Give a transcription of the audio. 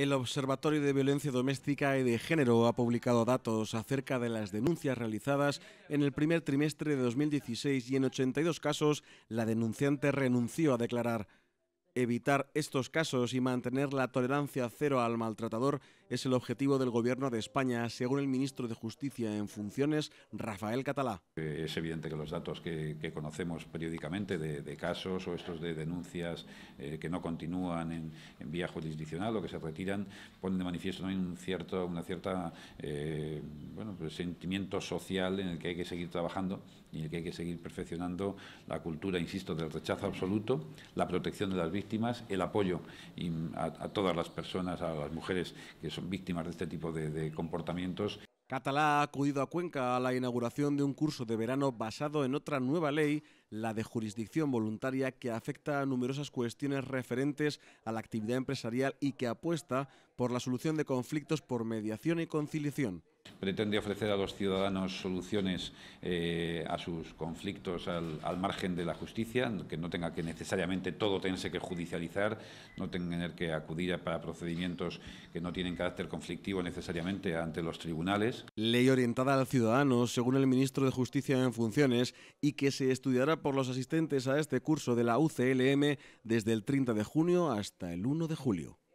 El Observatorio de Violencia Doméstica y de Género ha publicado datos acerca de las denuncias realizadas en el primer trimestre de 2016 y en 82 casos la denunciante renunció a declarar. Evitar estos casos y mantener la tolerancia cero al maltratador es el objetivo del Gobierno de España, según el ministro de Justicia en funciones, Rafael Catalá. Eh, es evidente que los datos que, conocemos periódicamente de, casos o estos de denuncias eh, que no continúan en, vía jurisdiccional o que se retiran ponen de manifiesto un cierto, una cierta eh, bueno, pues, sentimiento social en el que hay que seguir trabajando y en el que hay que seguir perfeccionando la cultura, insisto, del rechazo absoluto, la protección de las víctimas, el apoyo mm, a, todas las personas, a las mujeres que son víctimas de este tipo de comportamientos. Catalá ha acudido a Cuenca a la inauguración de un curso de verano basado en otra nueva ley, la de jurisdicción voluntaria, que afecta a numerosas cuestiones referentes a la actividad empresarial y que apuesta por la solución de conflictos por mediación y conciliación pretende ofrecer a los ciudadanos soluciones eh, a sus conflictos al, margen de la justicia, que no tenga que necesariamente todo tenerse que judicializar, no tener que acudir a, para procedimientos que no tienen carácter conflictivo necesariamente ante los tribunales. Ley orientada al ciudadanos según el ministro de Justicia en funciones, y que se estudiará por los asistentes a este curso de la UCLM desde el 30 de junio hasta el 1 de julio.